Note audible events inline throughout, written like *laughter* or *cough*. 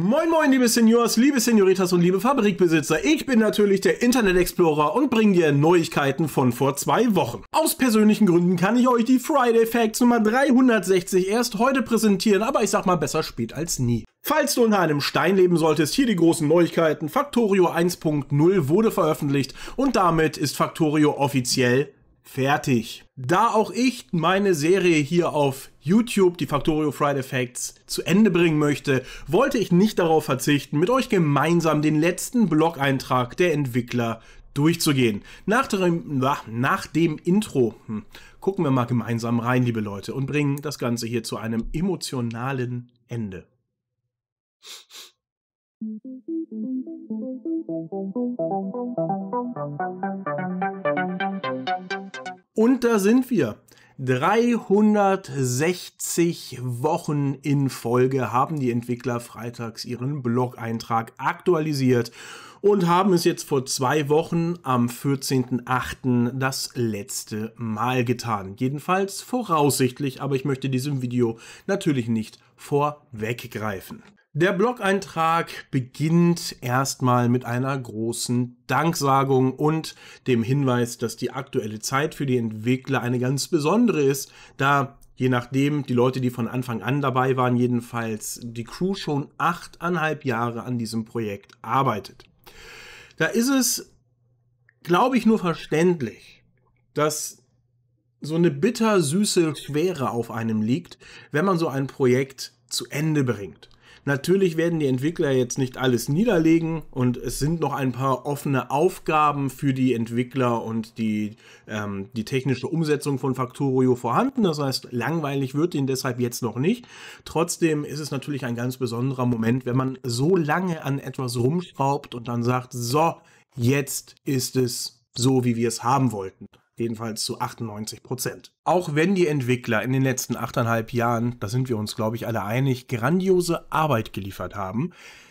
Moin moin liebe Seniors, liebe Senioritas und liebe Fabrikbesitzer, ich bin natürlich der Internet Explorer und bringe dir Neuigkeiten von vor zwei Wochen. Aus persönlichen Gründen kann ich euch die Friday Facts Nummer 360 erst heute präsentieren, aber ich sag mal besser spät als nie. Falls du unter einem Stein leben solltest, hier die großen Neuigkeiten. Factorio 1.0 wurde veröffentlicht und damit ist Factorio offiziell fertig. Da auch ich meine Serie hier auf YouTube, die Factorio Fried Effects, zu Ende bringen möchte, wollte ich nicht darauf verzichten, mit euch gemeinsam den letzten Blog-Eintrag der Entwickler durchzugehen. Nach dem, nach dem Intro hm, gucken wir mal gemeinsam rein, liebe Leute, und bringen das Ganze hier zu einem emotionalen Ende. Musik und da sind wir. 360 Wochen in Folge haben die Entwickler freitags ihren Blog-Eintrag aktualisiert und haben es jetzt vor zwei Wochen am 14.08. das letzte Mal getan. Jedenfalls voraussichtlich, aber ich möchte diesem Video natürlich nicht vorweggreifen. Der Blog-Eintrag beginnt erstmal mit einer großen Danksagung und dem Hinweis, dass die aktuelle Zeit für die Entwickler eine ganz besondere ist, da je nachdem die Leute, die von Anfang an dabei waren, jedenfalls die Crew schon achteinhalb Jahre an diesem Projekt arbeitet. Da ist es, glaube ich, nur verständlich, dass so eine bittersüße Schwere auf einem liegt, wenn man so ein Projekt zu Ende bringt. Natürlich werden die Entwickler jetzt nicht alles niederlegen und es sind noch ein paar offene Aufgaben für die Entwickler und die, ähm, die technische Umsetzung von Factorio vorhanden. Das heißt, langweilig wird ihnen deshalb jetzt noch nicht. Trotzdem ist es natürlich ein ganz besonderer Moment, wenn man so lange an etwas rumschraubt und dann sagt, so, jetzt ist es so, wie wir es haben wollten jedenfalls zu 98 Prozent. Auch wenn die Entwickler in den letzten 8,5 Jahren, da sind wir uns glaube ich alle einig, grandiose Arbeit geliefert haben,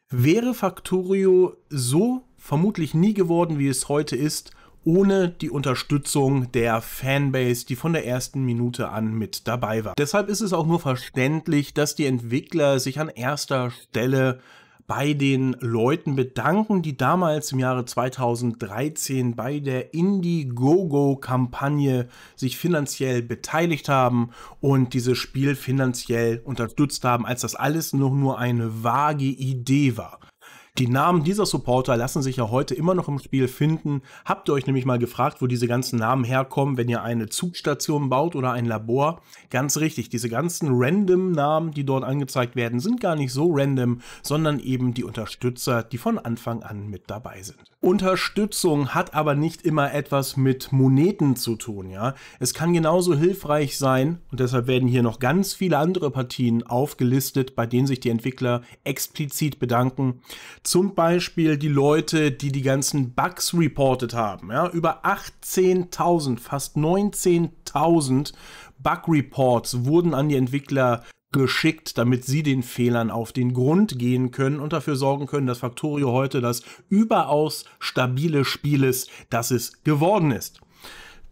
wäre Factorio so vermutlich nie geworden, wie es heute ist, ohne die Unterstützung der Fanbase, die von der ersten Minute an mit dabei war. Deshalb ist es auch nur verständlich, dass die Entwickler sich an erster Stelle bei den Leuten bedanken, die damals im Jahre 2013 bei der Indiegogo-Kampagne sich finanziell beteiligt haben und dieses Spiel finanziell unterstützt haben, als das alles noch nur eine vage Idee war. Die Namen dieser Supporter lassen sich ja heute immer noch im Spiel finden. Habt ihr euch nämlich mal gefragt, wo diese ganzen Namen herkommen, wenn ihr eine Zugstation baut oder ein Labor? Ganz richtig, diese ganzen random Namen, die dort angezeigt werden, sind gar nicht so random, sondern eben die Unterstützer, die von Anfang an mit dabei sind. Unterstützung hat aber nicht immer etwas mit Moneten zu tun, ja. Es kann genauso hilfreich sein und deshalb werden hier noch ganz viele andere Partien aufgelistet, bei denen sich die Entwickler explizit bedanken. Zum Beispiel die Leute, die die ganzen Bugs reported haben. Ja? Über 18.000, fast 19.000 Bug-Reports wurden an die Entwickler geschickt, damit sie den Fehlern auf den Grund gehen können und dafür sorgen können, dass Factorio heute das überaus stabile Spiel ist, das es geworden ist.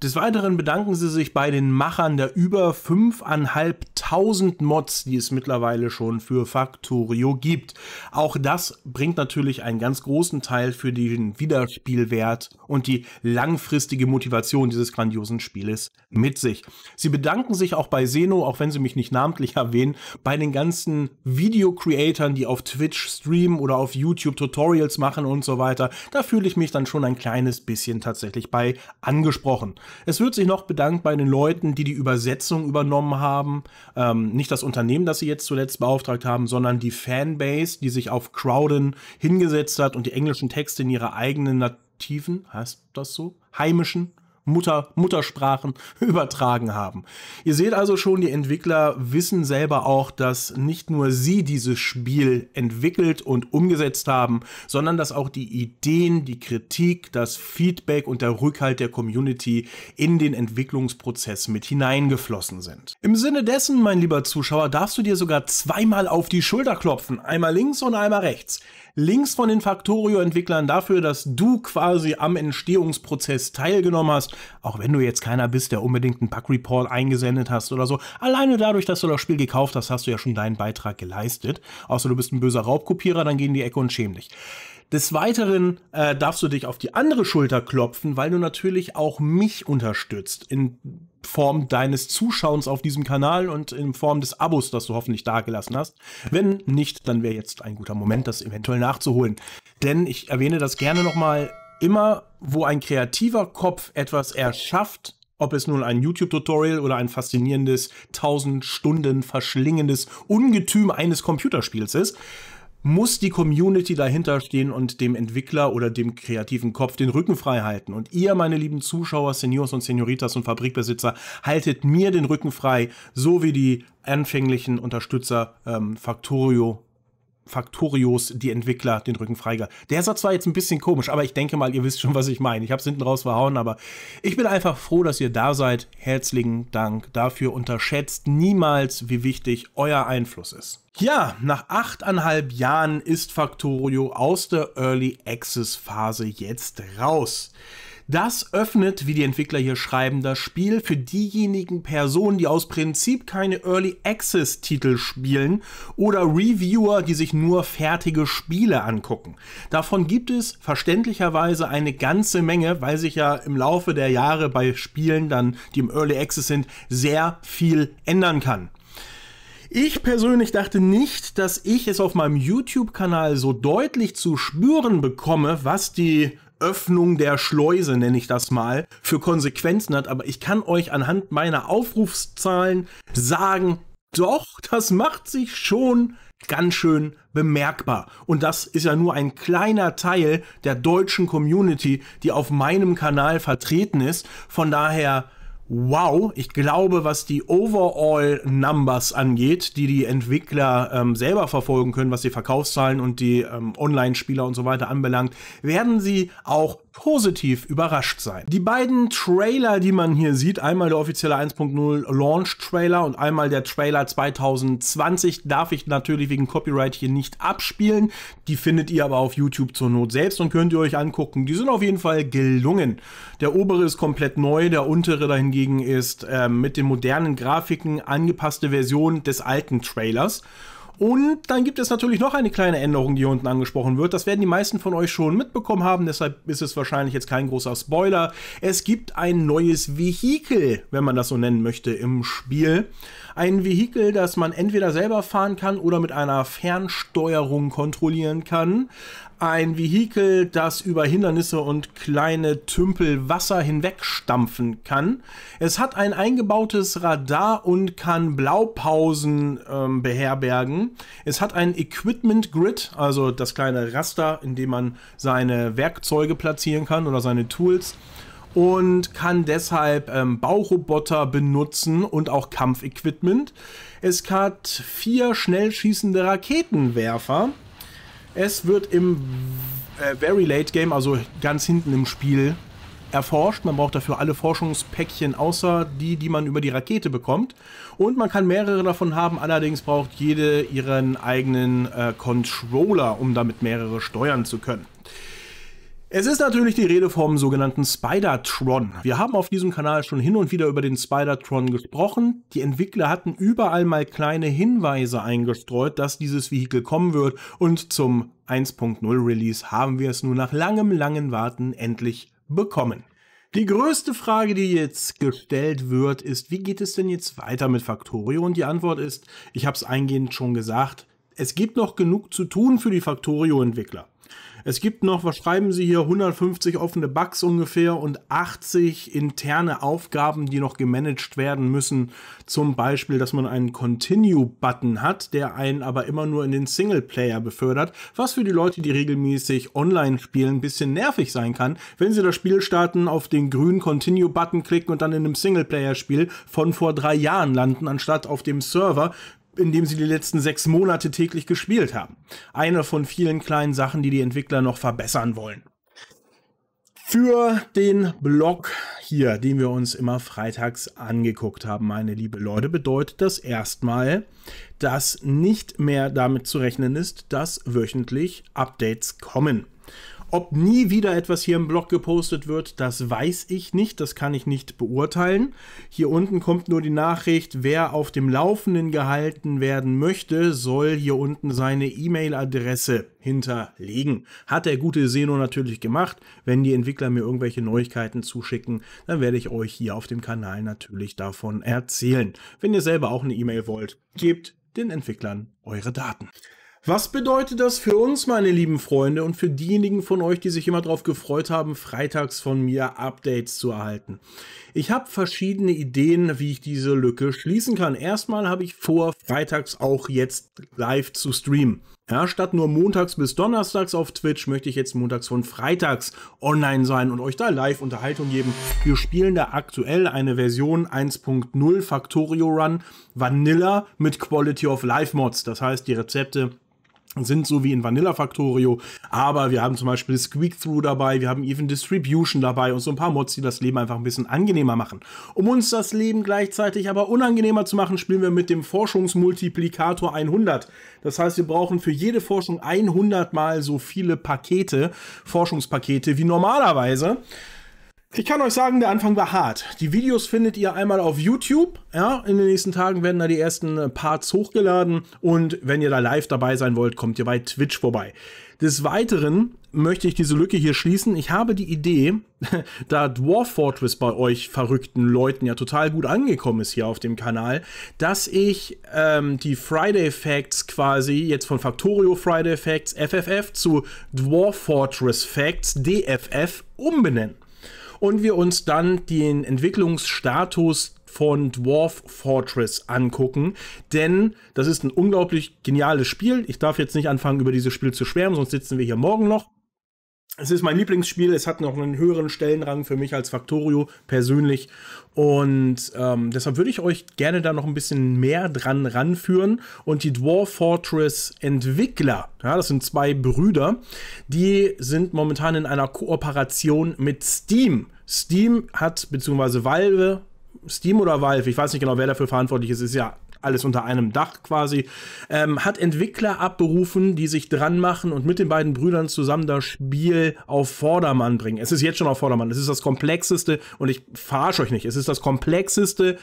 Des Weiteren bedanken sie sich bei den Machern der über 5.500 Mods, die es mittlerweile schon für Factorio gibt. Auch das bringt natürlich einen ganz großen Teil für den Wiederspielwert und die langfristige Motivation dieses grandiosen Spieles mit sich. Sie bedanken sich auch bei Seno, auch wenn sie mich nicht namentlich erwähnen, bei den ganzen Video-Creatern, die auf Twitch streamen oder auf YouTube Tutorials machen und so weiter. Da fühle ich mich dann schon ein kleines bisschen tatsächlich bei angesprochen. Es wird sich noch bedankt bei den Leuten, die die Übersetzung übernommen haben. Ähm, nicht das Unternehmen, das sie jetzt zuletzt beauftragt haben, sondern die Fanbase, die sich auf Crowden hingesetzt hat und die englischen Texte in ihre eigenen nativen, heißt das so, heimischen Mutter, Muttersprachen *laughs* übertragen haben. Ihr seht also schon, die Entwickler wissen selber auch, dass nicht nur sie dieses Spiel entwickelt und umgesetzt haben, sondern dass auch die Ideen, die Kritik, das Feedback und der Rückhalt der Community in den Entwicklungsprozess mit hineingeflossen sind. Im Sinne dessen, mein lieber Zuschauer, darfst du dir sogar zweimal auf die Schulter klopfen, einmal links und einmal rechts. Links von den Factorio-Entwicklern dafür, dass du quasi am Entstehungsprozess teilgenommen hast auch wenn du jetzt keiner bist, der unbedingt einen Bug-Report eingesendet hast oder so. Alleine dadurch, dass du das Spiel gekauft hast, hast du ja schon deinen Beitrag geleistet. Außer du bist ein böser Raubkopierer, dann gehen die Ecke und schämen dich. Des Weiteren äh, darfst du dich auf die andere Schulter klopfen, weil du natürlich auch mich unterstützt in Form deines Zuschauens auf diesem Kanal und in Form des Abos, das du hoffentlich dagelassen hast. Wenn nicht, dann wäre jetzt ein guter Moment, das eventuell nachzuholen. Denn ich erwähne das gerne nochmal immer wo ein kreativer Kopf etwas erschafft, ob es nun ein YouTube-Tutorial oder ein faszinierendes, tausend Stunden verschlingendes Ungetüm eines Computerspiels ist, muss die Community dahinter stehen und dem Entwickler oder dem kreativen Kopf den Rücken frei halten. Und ihr, meine lieben Zuschauer, Seniors und Senioritas und Fabrikbesitzer, haltet mir den Rücken frei, so wie die anfänglichen Unterstützer ähm, Factorio Factorios die Entwickler den Rücken freigehalten. Der Satz war jetzt ein bisschen komisch, aber ich denke mal, ihr wisst schon, was ich meine. Ich habe es hinten raus verhauen, aber ich bin einfach froh, dass ihr da seid. Herzlichen Dank dafür. Unterschätzt niemals, wie wichtig euer Einfluss ist. Ja, nach achteinhalb Jahren ist Factorio aus der Early Access Phase jetzt raus. Das öffnet, wie die Entwickler hier schreiben, das Spiel für diejenigen Personen, die aus Prinzip keine Early Access Titel spielen oder Reviewer, die sich nur fertige Spiele angucken. Davon gibt es verständlicherweise eine ganze Menge, weil sich ja im Laufe der Jahre bei Spielen dann, die im Early Access sind, sehr viel ändern kann. Ich persönlich dachte nicht, dass ich es auf meinem YouTube-Kanal so deutlich zu spüren bekomme, was die Öffnung der Schleuse, nenne ich das mal, für Konsequenzen hat. Aber ich kann euch anhand meiner Aufrufszahlen sagen, doch, das macht sich schon ganz schön bemerkbar. Und das ist ja nur ein kleiner Teil der deutschen Community, die auf meinem Kanal vertreten ist. Von daher wow, ich glaube, was die Overall-Numbers angeht, die die Entwickler ähm, selber verfolgen können, was die Verkaufszahlen und die ähm, Online-Spieler und so weiter anbelangt, werden sie auch positiv überrascht sein. Die beiden Trailer, die man hier sieht, einmal der offizielle 1.0 Launch Trailer und einmal der Trailer 2020, darf ich natürlich wegen Copyright hier nicht abspielen. Die findet ihr aber auf YouTube zur Not selbst und könnt ihr euch angucken. Die sind auf jeden Fall gelungen. Der obere ist komplett neu, der untere dahin hingegen ist ähm, mit den modernen Grafiken angepasste Version des alten Trailers. Und dann gibt es natürlich noch eine kleine Änderung, die hier unten angesprochen wird. Das werden die meisten von euch schon mitbekommen haben, deshalb ist es wahrscheinlich jetzt kein großer Spoiler. Es gibt ein neues Vehikel, wenn man das so nennen möchte, im Spiel. Ein Vehikel, das man entweder selber fahren kann oder mit einer Fernsteuerung kontrollieren kann. Ein Vehikel, das über Hindernisse und kleine Tümpel Wasser hinwegstampfen kann. Es hat ein eingebautes Radar und kann Blaupausen ähm, beherbergen. Es hat ein Equipment Grid, also das kleine Raster, in dem man seine Werkzeuge platzieren kann oder seine Tools und kann deshalb ähm, Bauroboter benutzen und auch Kampfequipment. Es hat vier schnell schießende Raketenwerfer. Es wird im äh, Very Late Game, also ganz hinten im Spiel, erforscht. Man braucht dafür alle Forschungspäckchen außer die, die man über die Rakete bekommt. Und man kann mehrere davon haben, allerdings braucht jede ihren eigenen äh, Controller, um damit mehrere steuern zu können. Es ist natürlich die Rede vom sogenannten Spider-Tron. Wir haben auf diesem Kanal schon hin und wieder über den Spider-Tron gesprochen. Die Entwickler hatten überall mal kleine Hinweise eingestreut, dass dieses Vehikel kommen wird und zum 1.0 Release haben wir es nun nach langem, langem Warten endlich bekommen. Die größte Frage, die jetzt gestellt wird, ist, wie geht es denn jetzt weiter mit Factorio? Und die Antwort ist, ich habe es eingehend schon gesagt, es gibt noch genug zu tun für die Factorio-Entwickler. Es gibt noch, was schreiben Sie hier, 150 offene Bugs ungefähr und 80 interne Aufgaben, die noch gemanagt werden müssen. Zum Beispiel, dass man einen Continue-Button hat, der einen aber immer nur in den Singleplayer befördert, was für die Leute, die regelmäßig online spielen, ein bisschen nervig sein kann, wenn sie das Spiel starten, auf den grünen Continue-Button klicken und dann in einem Singleplayer-Spiel von vor drei Jahren landen, anstatt auf dem Server, in dem sie die letzten sechs Monate täglich gespielt haben. Eine von vielen kleinen Sachen, die die Entwickler noch verbessern wollen. Für den Blog hier, den wir uns immer freitags angeguckt haben, meine liebe Leute, bedeutet das erstmal, dass nicht mehr damit zu rechnen ist, dass wöchentlich Updates kommen. Ob nie wieder etwas hier im Blog gepostet wird, das weiß ich nicht, das kann ich nicht beurteilen. Hier unten kommt nur die Nachricht, wer auf dem Laufenden gehalten werden möchte, soll hier unten seine E-Mail-Adresse hinterlegen. Hat der gute Seno natürlich gemacht. Wenn die Entwickler mir irgendwelche Neuigkeiten zuschicken, dann werde ich euch hier auf dem Kanal natürlich davon erzählen. Wenn ihr selber auch eine E-Mail wollt, gebt den Entwicklern eure Daten. Was bedeutet das für uns, meine lieben Freunde, und für diejenigen von euch, die sich immer darauf gefreut haben, freitags von mir Updates zu erhalten? Ich habe verschiedene Ideen, wie ich diese Lücke schließen kann. Erstmal habe ich vor, freitags auch jetzt live zu streamen. Ja, statt nur montags bis donnerstags auf Twitch möchte ich jetzt montags von freitags online sein und euch da live Unterhaltung geben. Wir spielen da aktuell eine Version 1.0 Factorio Run Vanilla mit Quality of Life Mods. Das heißt, die Rezepte sind so wie in Vanilla Factorio, aber wir haben zum Beispiel Squeak Through dabei, wir haben Even Distribution dabei und so ein paar Mods, die das Leben einfach ein bisschen angenehmer machen. Um uns das Leben gleichzeitig aber unangenehmer zu machen, spielen wir mit dem Forschungsmultiplikator 100. Das heißt, wir brauchen für jede Forschung 100 mal so viele Pakete, Forschungspakete wie normalerweise. Ich kann euch sagen, der Anfang war hart. Die Videos findet ihr einmal auf YouTube. Ja, in den nächsten Tagen werden da die ersten äh, Parts hochgeladen. Und wenn ihr da live dabei sein wollt, kommt ihr bei Twitch vorbei. Des Weiteren möchte ich diese Lücke hier schließen. Ich habe die Idee, *laughs* da Dwarf Fortress bei euch verrückten Leuten ja total gut angekommen ist hier auf dem Kanal, dass ich ähm, die Friday Facts quasi jetzt von Factorio Friday Facts FFF zu Dwarf Fortress Facts DFF umbenennen und wir uns dann den Entwicklungsstatus von Dwarf Fortress angucken, denn das ist ein unglaublich geniales Spiel. Ich darf jetzt nicht anfangen, über dieses Spiel zu schwärmen, sonst sitzen wir hier morgen noch. Es ist mein Lieblingsspiel, es hat noch einen höheren Stellenrang für mich als Factorio persönlich. Und ähm, deshalb würde ich euch gerne da noch ein bisschen mehr dran ranführen. Und die Dwarf Fortress Entwickler, ja, das sind zwei Brüder, die sind momentan in einer Kooperation mit Steam. Steam hat, beziehungsweise Valve, Steam oder Valve, ich weiß nicht genau, wer dafür verantwortlich ist, ist ja alles unter einem Dach quasi, ähm, hat Entwickler abberufen, die sich dran machen und mit den beiden Brüdern zusammen das Spiel auf Vordermann bringen. Es ist jetzt schon auf Vordermann. Es ist das komplexeste und ich verarsche euch nicht. Es ist das komplexeste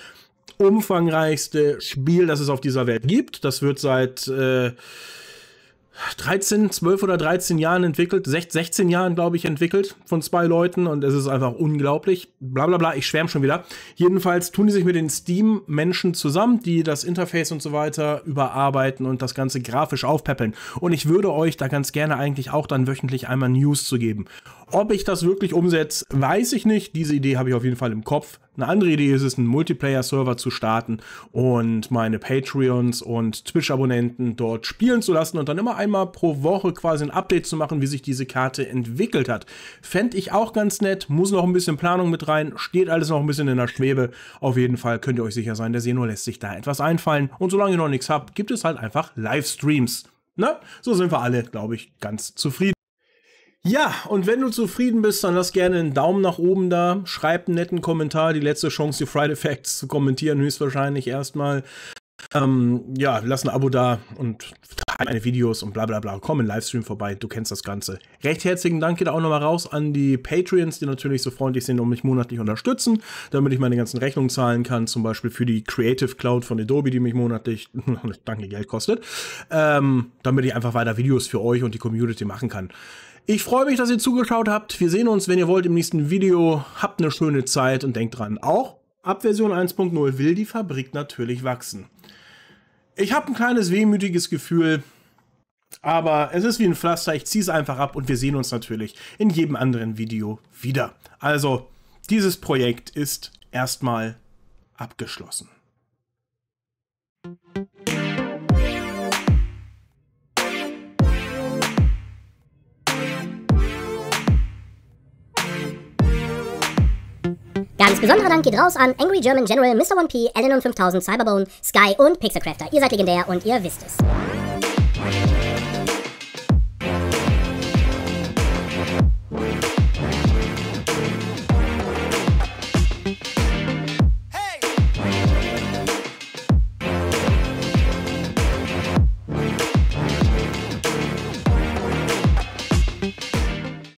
umfangreichste Spiel, das es auf dieser Welt gibt. Das wird seit äh, 13, 12 oder 13 Jahren entwickelt, 16 Jahren, glaube ich, entwickelt von zwei Leuten und es ist einfach unglaublich. Bla bla, bla, ich schwärme schon wieder. Jedenfalls tun die sich mit den Steam-Menschen zusammen, die das Interface und so weiter überarbeiten und das Ganze grafisch aufpeppeln. Und ich würde euch da ganz gerne eigentlich auch dann wöchentlich einmal News zu geben. Ob ich das wirklich umsetze, weiß ich nicht. Diese Idee habe ich auf jeden Fall im Kopf. Eine andere Idee ist es, einen Multiplayer-Server zu starten und meine Patreons und Twitch-Abonnenten dort spielen zu lassen und dann immer einmal pro Woche quasi ein Update zu machen, wie sich diese Karte entwickelt hat. Fände ich auch ganz nett, muss noch ein bisschen Planung mit rein, steht alles noch ein bisschen in der Schwebe. Auf jeden Fall könnt ihr euch sicher sein, der Seno lässt sich da etwas einfallen. Und solange ihr noch nichts habt, gibt es halt einfach Livestreams. Na, so sind wir alle, glaube ich, ganz zufrieden. Ja, und wenn du zufrieden bist, dann lass gerne einen Daumen nach oben da, schreib einen netten Kommentar, die letzte Chance, die Friday Effects zu kommentieren, höchstwahrscheinlich erstmal. Ähm, ja, lass ein Abo da und teile meine Videos und bla bla bla. Komm in Livestream vorbei, du kennst das Ganze. Recht herzlichen Dank geht auch nochmal raus an die Patreons, die natürlich so freundlich sind und mich monatlich unterstützen, damit ich meine ganzen Rechnungen zahlen kann, zum Beispiel für die Creative Cloud von Adobe, die mich monatlich, danke, *laughs* Geld kostet, ähm, damit ich einfach weiter Videos für euch und die Community machen kann. Ich freue mich, dass ihr zugeschaut habt. Wir sehen uns, wenn ihr wollt, im nächsten Video. Habt eine schöne Zeit und denkt dran, auch ab Version 1.0 will die Fabrik natürlich wachsen. Ich habe ein kleines wehmütiges Gefühl, aber es ist wie ein Pflaster. Ich ziehe es einfach ab und wir sehen uns natürlich in jedem anderen Video wieder. Also, dieses Projekt ist erstmal abgeschlossen. Musik Ganz besonderer Dank geht raus an Angry German General, Mr. 1P, Elenon 5000, Cyberbone, Sky und Pixelcrafter. Ihr seid legendär und ihr wisst es.